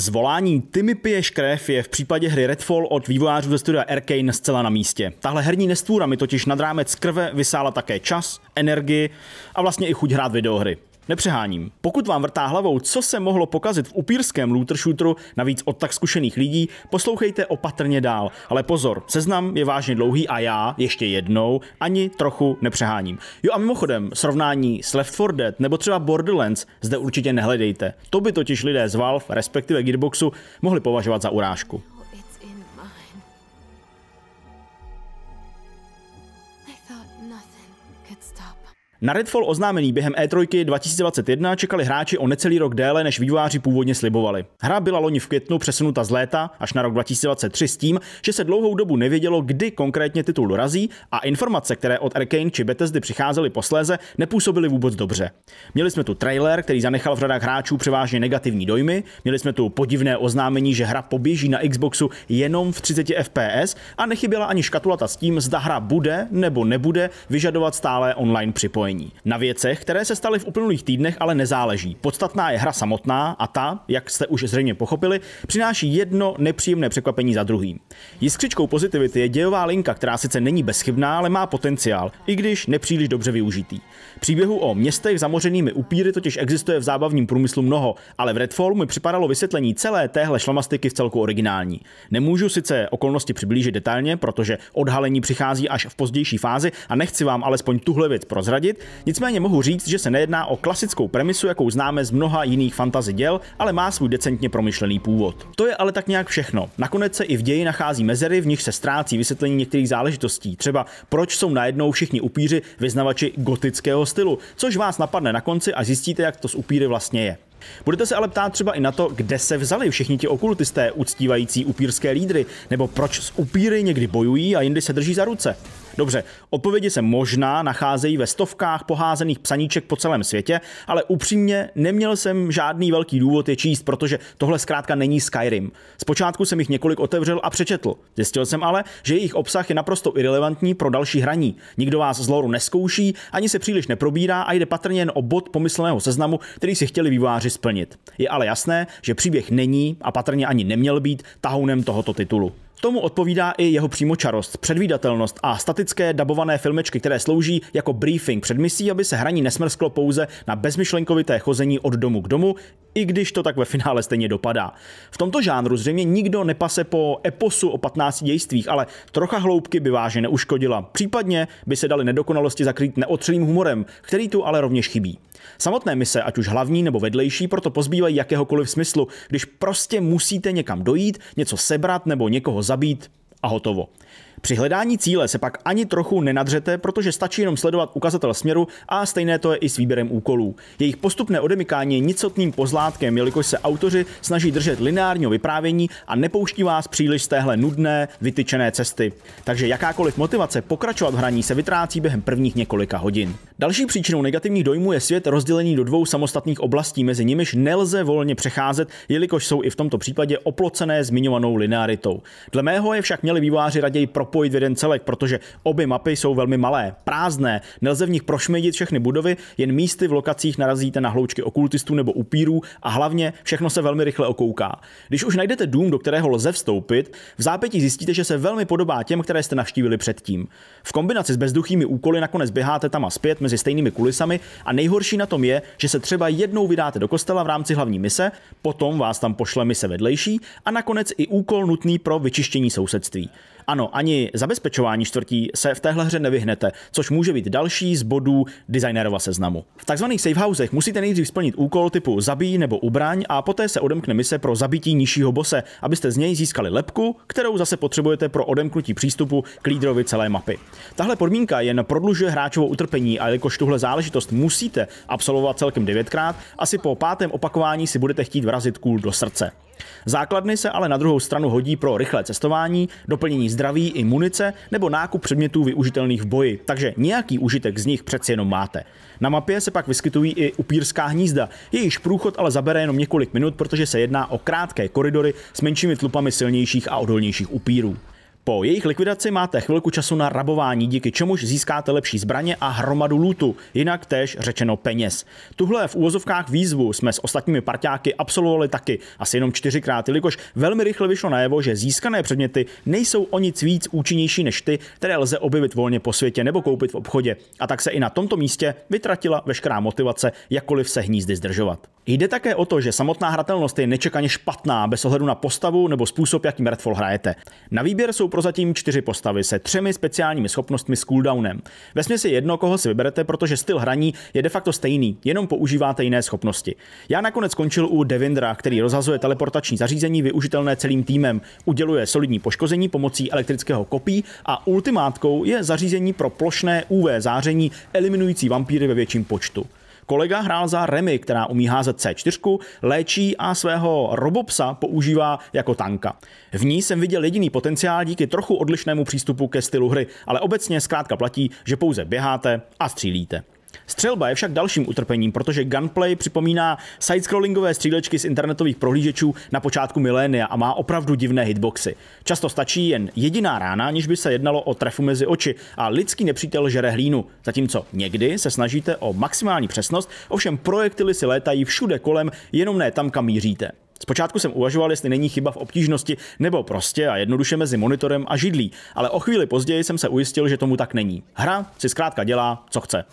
Zvolání Ty mi piješ krev je v případě hry Redfall od vývojářů ze studia Arkane zcela na místě. Tahle herní nestvůra mi totiž nad rámec krve vysála také čas, energii a vlastně i chuť hrát videohry. Nepřeháním. Pokud vám vrtá hlavou, co se mohlo pokazit v upírském looter shooteru, navíc od tak zkušených lidí, poslouchejte opatrně dál. Ale pozor, seznam je vážně dlouhý a já, ještě jednou, ani trochu nepřeháním. Jo a mimochodem, srovnání s Left 4 Dead nebo třeba Borderlands zde určitě nehledejte. To by totiž lidé z Valve, respektive Gearboxu, mohli považovat za urážku. Na Redfall oznámený během E3 2021 čekali hráči o necelý rok déle, než vývojáři původně slibovali. Hra byla loni v květnu přesunuta z léta až na rok 2023 s tím, že se dlouhou dobu nevědělo, kdy konkrétně titul dorazí a informace, které od Arkane či Bethesdy přicházely posléze, nepůsobily vůbec dobře. Měli jsme tu trailer, který zanechal v řadách hráčů převážně negativní dojmy, měli jsme tu podivné oznámení, že hra poběží na Xboxu jenom v 30 FPS a nechyběla ani škatulata s tím, zda hra bude nebo nebude vyžadovat stále online připojení znamení. Na věcech, které se staly v uplynulých týdnech, ale nezáleží. Podstatná je hra samotná a ta, jak jste už zřejmě pochopili, přináší jedno nepříjemné překvapení za druhým. Jiskřičkou pozitivity je dějová linka, která sice není bezchybná, ale má potenciál, i když nepříliš dobře využitý. Příběhu o městech zamořenými upíry totiž existuje v zábavním průmyslu mnoho, ale v Redfallu mi připadalo vysvětlení celé téhle šlamastiky v celku originální. Nemůžu sice okolnosti přiblížit detailně, protože odhalení přichází až v pozdější fázi a nechci vám alespoň tuhle věc prozradit, Nicméně mohu říct, že se nejedná o klasickou premisu, jakou známe z mnoha jiných fantasy děl, ale má svůj decentně promyšlený původ. To je ale tak nějak všechno. Nakonec se i v ději nachází mezery, v nich se ztrácí vysvětlení některých záležitostí, třeba proč jsou najednou všichni upíři vyznavači gotického stylu, což vás napadne na konci a zjistíte, jak to s upíry vlastně je. Budete se ale ptát třeba i na to, kde se vzali všichni ti okultisté uctívající upírské lídry, nebo proč s upíry někdy bojují a jindy se drží za ruce. Dobře, odpovědi se možná nacházejí ve stovkách poházených psaníček po celém světě, ale upřímně neměl jsem žádný velký důvod je číst, protože tohle zkrátka není Skyrim. Zpočátku jsem jich několik otevřel a přečetl. Zjistil jsem ale, že jejich obsah je naprosto irrelevantní pro další hraní. Nikdo vás z loru neskouší, ani se příliš neprobírá a jde patrně jen o bod pomyslného seznamu, který si chtěli vyvářit snaží splnit. Je ale jasné, že příběh není a patrně ani neměl být tahounem tohoto titulu. Tomu odpovídá i jeho přímočarost, předvídatelnost a statické dabované filmečky, které slouží jako briefing před misí, aby se hraní nesmrsklo pouze na bezmyšlenkovité chození od domu k domu, i když to tak ve finále stejně dopadá. V tomto žánru zřejmě nikdo nepase po eposu o 15 dějstvích, ale trocha hloubky by vážně neuškodila. Případně by se daly nedokonalosti zakrýt neotřelým humorem, který tu ale rovněž chybí. Samotné mise, ať už hlavní nebo vedlejší, proto pozbývají jakéhokoliv smyslu, když prostě musíte někam dojít, něco sebrat nebo někoho zabít a hotovo. Při hledání cíle se pak ani trochu nenadřete, protože stačí jenom sledovat ukazatel směru a stejné to je i s výběrem úkolů. Jejich postupné odemykání je nicotným pozlátkem, jelikož se autoři snaží držet lineárního vyprávění a nepouští vás příliš z téhle nudné, vytyčené cesty. Takže jakákoliv motivace pokračovat v hraní se vytrácí během prvních několika hodin. Další příčinou negativních dojmů je svět rozdělený do dvou samostatných oblastí, mezi nimiž nelze volně přecházet, jelikož jsou i v tomto případě oplocené zmiňovanou linearitou. Dle mého je však měli výváři raději pro propojit v jeden celek, protože obě mapy jsou velmi malé, prázdné, nelze v nich prošmidit všechny budovy, jen místy v lokacích narazíte na hloučky okultistů nebo upírů a hlavně všechno se velmi rychle okouká. Když už najdete dům, do kterého lze vstoupit, v zápětí zjistíte, že se velmi podobá těm, které jste navštívili předtím. V kombinaci s bezduchými úkoly nakonec běháte tam a zpět mezi stejnými kulisami a nejhorší na tom je, že se třeba jednou vydáte do kostela v rámci hlavní mise, potom vás tam pošle mise vedlejší a nakonec i úkol nutný pro vyčištění sousedství. Ano, ani zabezpečování čtvrtí se v téhle hře nevyhnete, což může být další z bodů designérova seznamu. V takzvaných safehousech musíte nejdřív splnit úkol typu zabij nebo ubraň a poté se odemkne mise pro zabití nižšího bose, abyste z něj získali lepku, kterou zase potřebujete pro odemknutí přístupu k lídrovi celé mapy. Tahle podmínka jen prodlužuje hráčovo utrpení a jelikož tuhle záležitost musíte absolvovat celkem devětkrát, asi po pátém opakování si budete chtít vrazit kůl do srdce. Základny se ale na druhou stranu hodí pro rychlé cestování, doplnění zdraví i munice nebo nákup předmětů využitelných v boji, takže nějaký užitek z nich přeci jenom máte. Na mapě se pak vyskytují i upírská hnízda, jejichž průchod ale zabere jenom několik minut, protože se jedná o krátké koridory s menšími tlupami silnějších a odolnějších upírů. Po jejich likvidaci máte chvilku času na rabování, díky čemuž získáte lepší zbraně a hromadu lootu, jinak též řečeno peněz. Tuhle v úvozovkách výzvu jsme s ostatními parťáky absolvovali taky asi jenom čtyřikrát, jelikož velmi rychle vyšlo najevo, že získané předměty nejsou o nic víc účinnější než ty, které lze objevit volně po světě nebo koupit v obchodě. A tak se i na tomto místě vytratila veškerá motivace, jakkoliv se hnízdy zdržovat. Jde také o to, že samotná hratelnost je nečekaně špatná bez ohledu na postavu nebo způsob, jakým Redfall hrajete. Na výběr jsou prozatím čtyři postavy se třemi speciálními schopnostmi s cooldownem. Ve si jedno, koho si vyberete, protože styl hraní je de facto stejný, jenom používáte jiné schopnosti. Já nakonec skončil u Devindra, který rozhazuje teleportační zařízení využitelné celým týmem, uděluje solidní poškození pomocí elektrického kopí a ultimátkou je zařízení pro plošné UV záření eliminující vampíry ve větším počtu. Kolega hrál za Remy, která umí házet C4, léčí a svého robopsa používá jako tanka. V ní jsem viděl jediný potenciál díky trochu odlišnému přístupu ke stylu hry, ale obecně zkrátka platí, že pouze běháte a střílíte. Střelba je však dalším utrpením, protože gunplay připomíná side-scrollingové střílečky z internetových prohlížečů na počátku milénia a má opravdu divné hitboxy. Často stačí jen jediná rána, aniž by se jednalo o trefu mezi oči a lidský nepřítel žere hlínu. Zatímco někdy se snažíte o maximální přesnost, ovšem projektily si létají všude kolem, jenom ne tam, kam míříte. Zpočátku jsem uvažoval, jestli není chyba v obtížnosti nebo prostě a jednoduše mezi monitorem a židlí, ale o chvíli později jsem se ujistil, že tomu tak není. Hra si zkrátka dělá, co chce.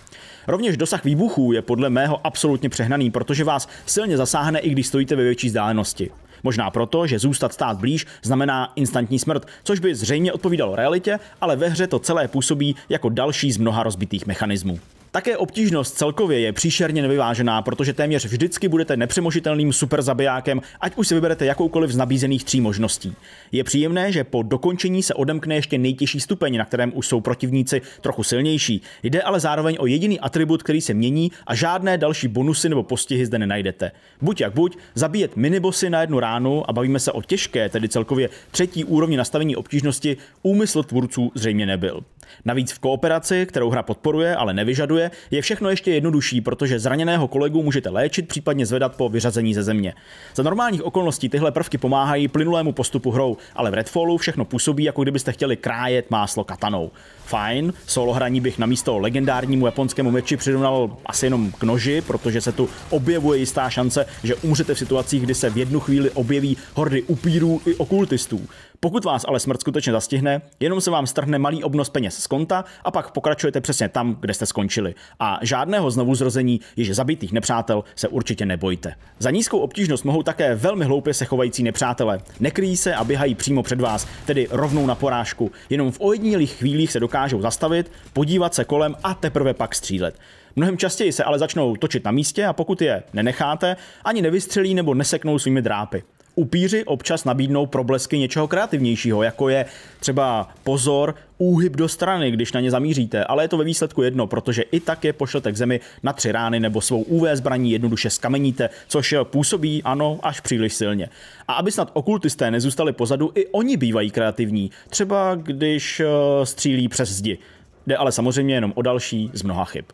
Rovněž dosah výbuchů je podle mého absolutně přehnaný, protože vás silně zasáhne, i když stojíte ve větší vzdálenosti. Možná proto, že zůstat stát blíž znamená instantní smrt, což by zřejmě odpovídalo realitě, ale ve hře to celé působí jako další z mnoha rozbitých mechanismů. Také obtížnost celkově je příšerně nevyvážená, protože téměř vždycky budete nepřemožitelným zabijákem, ať už si vyberete jakoukoliv z nabízených tří možností. Je příjemné, že po dokončení se odemkne ještě nejtěžší stupeň, na kterém už jsou protivníci trochu silnější. Jde ale zároveň o jediný atribut, který se mění a žádné další bonusy nebo postihy zde nenajdete. Buď jak buď, zabíjet minibosy na jednu ránu a bavíme se o těžké, tedy celkově třetí úrovni nastavení obtížnosti, úmysl tvůrců zřejmě nebyl. Navíc v kooperaci, kterou hra podporuje, ale nevyžaduje, je všechno ještě jednodušší, protože zraněného kolegu můžete léčit, případně zvedat po vyřazení ze země. Za normálních okolností tyhle prvky pomáhají plynulému postupu hrou, ale v Redfallu všechno působí, jako kdybyste chtěli krájet máslo katanou. Fajn, solo hraní bych na místo legendárnímu japonskému meči přirovnal asi jenom k noži, protože se tu objevuje jistá šance, že umřete v situacích, kdy se v jednu chvíli objeví hordy upírů i okultistů. Pokud vás ale smrt skutečně zastihne, jenom se vám strhne malý obnos peněz z konta a pak pokračujete přesně tam, kde jste skončili zničili. A žádného znovuzrození již zabitých nepřátel se určitě nebojte. Za nízkou obtížnost mohou také velmi hloupě se chovající nepřátelé. Nekryjí se a běhají přímo před vás, tedy rovnou na porážku. Jenom v ojedinělých chvílích se dokážou zastavit, podívat se kolem a teprve pak střílet. Mnohem častěji se ale začnou točit na místě a pokud je nenecháte, ani nevystřelí nebo neseknou svými drápy. Upíři občas nabídnou problesky něčeho kreativnějšího, jako je třeba pozor, úhyb do strany, když na ně zamíříte, ale je to ve výsledku jedno, protože i tak je pošlete k zemi na tři rány nebo svou UV zbraní jednoduše skameníte, což působí, ano, až příliš silně. A aby snad okultisté nezůstali pozadu, i oni bývají kreativní, třeba když eh, střílí přes zdi. Jde ale samozřejmě jenom o další z mnoha chyb.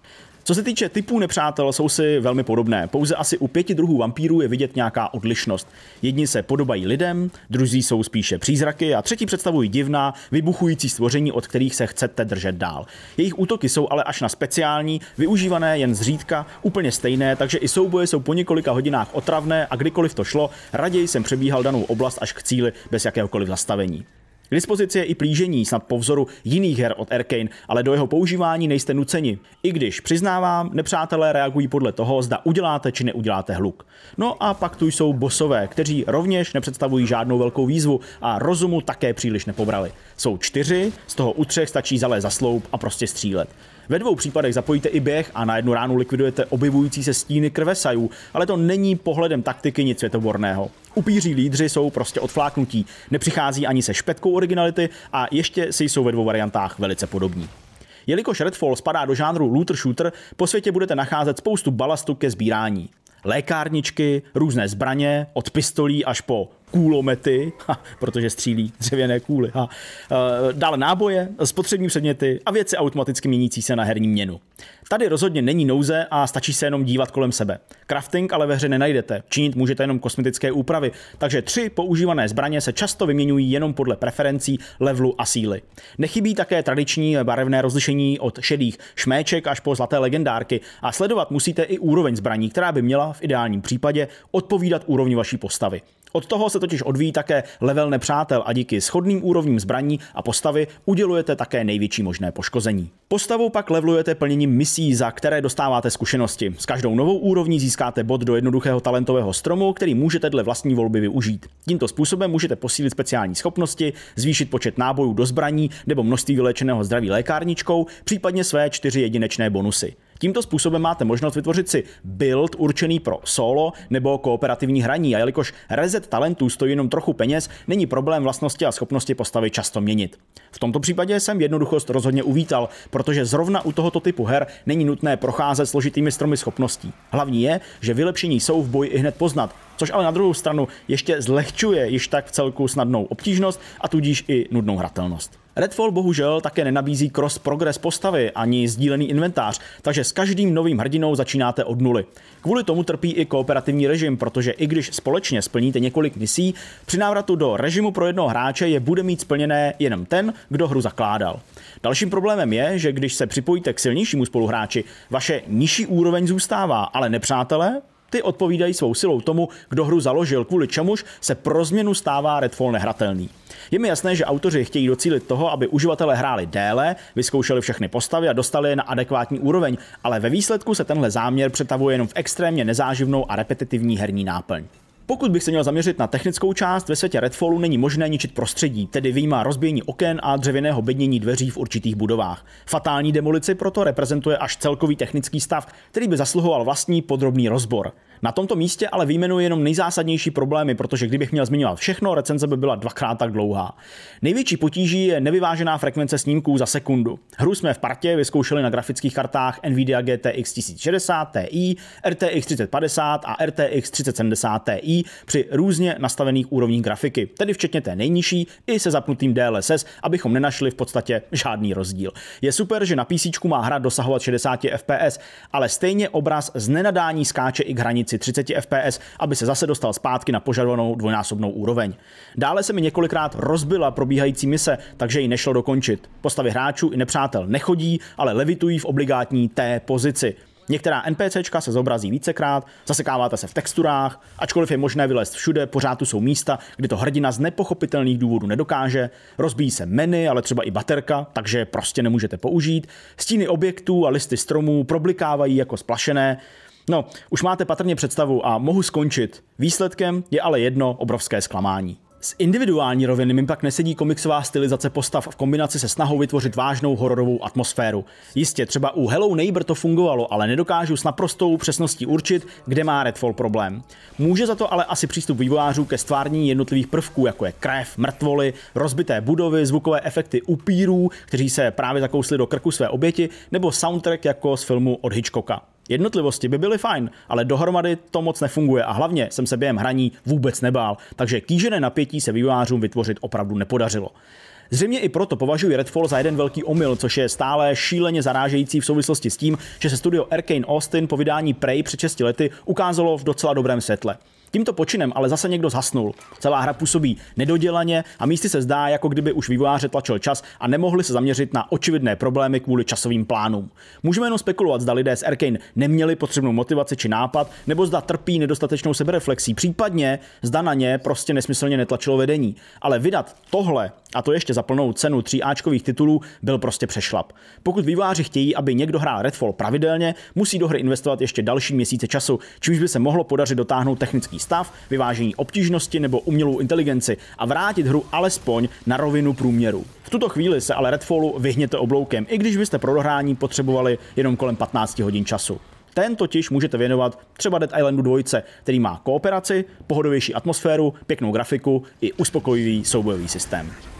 Co se týče typů nepřátel, jsou si velmi podobné. Pouze asi u pěti druhů vampírů je vidět nějaká odlišnost. Jedni se podobají lidem, druzí jsou spíše přízraky a třetí představují divná, vybuchující stvoření, od kterých se chcete držet dál. Jejich útoky jsou ale až na speciální, využívané jen zřídka, úplně stejné, takže i souboje jsou po několika hodinách otravné a kdykoliv to šlo, raději jsem přebíhal danou oblast až k cíli bez jakéhokoliv zastavení. K dispozici je i plížení, snad po vzoru jiných her od Arkane, ale do jeho používání nejste nuceni. I když přiznávám, nepřátelé reagují podle toho, zda uděláte či neuděláte hluk. No a pak tu jsou bosové, kteří rovněž nepředstavují žádnou velkou výzvu a rozumu také příliš nepobrali. Jsou čtyři, z toho u třech stačí zalézt za sloup a prostě střílet. Ve dvou případech zapojíte i běh a na jednu ránu likvidujete objevující se stíny krvesajů, ale to není pohledem taktiky nic světoborného. Upíří lídři jsou prostě odfláknutí, nepřichází ani se špetkou originality a ještě si jsou ve dvou variantách velice podobní. Jelikož Redfall spadá do žánru looter shooter, po světě budete nacházet spoustu balastu ke sbírání. Lékárničky, různé zbraně, od pistolí až po kůlomety, ha, protože střílí dřevěné kůly, ha, eh, dále náboje, spotřební předměty a věci automaticky měnící se na herní měnu. Tady rozhodně není nouze a stačí se jenom dívat kolem sebe. Crafting ale ve hře nenajdete, činit můžete jenom kosmetické úpravy, takže tři používané zbraně se často vyměňují jenom podle preferencí, levelu a síly. Nechybí také tradiční barevné rozlišení od šedých šméček až po zlaté legendárky a sledovat musíte i úroveň zbraní, která by měla v ideálním případě odpovídat úrovni vaší postavy. Od toho se totiž odvíjí také level nepřátel a díky schodným úrovním zbraní a postavy udělujete také největší možné poškození. Postavou pak levelujete plněním misí, za které dostáváte zkušenosti. S každou novou úrovní získáte bod do jednoduchého talentového stromu, který můžete dle vlastní volby využít. Tímto způsobem můžete posílit speciální schopnosti, zvýšit počet nábojů do zbraní nebo množství vylečeného zdraví lékárničkou, případně své čtyři jedinečné bonusy. Tímto způsobem máte možnost vytvořit si build určený pro solo nebo kooperativní hraní a jelikož rezet talentů stojí jenom trochu peněz, není problém vlastnosti a schopnosti postavy často měnit. V tomto případě jsem jednoduchost rozhodně uvítal, protože zrovna u tohoto typu her není nutné procházet složitými stromy schopností. Hlavní je, že vylepšení jsou v boji i hned poznat, což ale na druhou stranu ještě zlehčuje již tak v celku snadnou obtížnost a tudíž i nudnou hratelnost. Redfall bohužel také nenabízí cross progress postavy ani sdílený inventář, takže s každým novým hrdinou začínáte od nuly. Kvůli tomu trpí i kooperativní režim, protože i když společně splníte několik misí, při návratu do režimu pro jednoho hráče je bude mít splněné jenom ten, kdo hru zakládal. Dalším problémem je, že když se připojíte k silnějšímu spoluhráči, vaše nižší úroveň zůstává, ale nepřátelé ty odpovídají svou silou tomu, kdo hru založil, kvůli čemuž se pro změnu stává Redfall nehratelný. Je mi jasné, že autoři chtějí docílit toho, aby uživatelé hráli déle, vyzkoušeli všechny postavy a dostali je na adekvátní úroveň, ale ve výsledku se tenhle záměr přetavuje jenom v extrémně nezáživnou a repetitivní herní náplň. Pokud bych se měl zaměřit na technickou část, ve světě Redfallu není možné ničit prostředí, tedy výjima rozbíjení oken a dřevěného bednění dveří v určitých budovách. Fatální demolici proto reprezentuje až celkový technický stav, který by zasluhoval vlastní podrobný rozbor. Na tomto místě ale výjmenuji jenom nejzásadnější problémy, protože kdybych měl zmiňovat všechno, recenze by byla dvakrát tak dlouhá. Největší potíží je nevyvážená frekvence snímků za sekundu. Hru jsme v partě vyzkoušeli na grafických kartách Nvidia GTX 1060 Ti, RTX 3050 a RTX 3070 Ti při různě nastavených úrovních grafiky, tedy včetně té nejnižší i se zapnutým DLSS, abychom nenašli v podstatě žádný rozdíl. Je super, že na PC má hra dosahovat 60 FPS, ale stejně obraz z nenadání skáče i k hranici hranici 30 fps, aby se zase dostal zpátky na požadovanou dvojnásobnou úroveň. Dále se mi několikrát rozbila probíhající mise, takže ji nešlo dokončit. Postavy hráčů i nepřátel nechodí, ale levitují v obligátní T pozici. Některá NPCčka se zobrazí vícekrát, zasekáváte se v texturách, ačkoliv je možné vylézt všude, pořád tu jsou místa, kde to hrdina z nepochopitelných důvodů nedokáže, rozbíjí se meny, ale třeba i baterka, takže prostě nemůžete použít, stíny objektů a listy stromů problikávají jako splašené, No, už máte patrně představu a mohu skončit. Výsledkem je ale jedno obrovské zklamání. Z individuální roviny mi pak nesedí komiksová stylizace postav v kombinaci se snahou vytvořit vážnou hororovou atmosféru. Jistě, třeba u Hello Neighbor to fungovalo, ale nedokážu s naprostou přesností určit, kde má Redfall problém. Může za to ale asi přístup vývojářů ke stvárnění jednotlivých prvků, jako je krev, mrtvoly, rozbité budovy, zvukové efekty upírů, kteří se právě zakousli do krku své oběti, nebo soundtrack jako z filmu od Hitchcocka. Jednotlivosti by byly fajn, ale dohromady to moc nefunguje a hlavně jsem se během hraní vůbec nebál, takže kýžené napětí se vývojářům vytvořit opravdu nepodařilo. Zřejmě i proto považuji Redfall za jeden velký omyl, což je stále šíleně zarážející v souvislosti s tím, že se studio Arkane Austin po vydání Prey před 6 lety ukázalo v docela dobrém světle. Tímto počinem ale zase někdo zhasnul. Celá hra působí nedodělaně a místy se zdá, jako kdyby už vývojáře tlačil čas a nemohli se zaměřit na očividné problémy kvůli časovým plánům. Můžeme jenom spekulovat, zda lidé z Arkane neměli potřebnou motivaci či nápad, nebo zda trpí nedostatečnou sebereflexí, případně zda na ně prostě nesmyslně netlačilo vedení. Ale vydat tohle, a to ještě za plnou cenu 3Ačkových titulů, byl prostě přešlap. Pokud vývojáři chtějí, aby někdo hrál Redfall pravidelně, musí do hry investovat ještě další měsíce času, čímž by se mohlo podařit dotáhnout technický stav, vyvážení obtížnosti nebo umělou inteligenci a vrátit hru alespoň na rovinu průměru. V tuto chvíli se ale Redfallu vyhněte obloukem, i když byste pro dohrání potřebovali jenom kolem 15 hodin času. Ten totiž můžete věnovat třeba Dead Islandu 2, který má kooperaci, pohodovější atmosféru, pěknou grafiku i uspokojivý soubojový systém.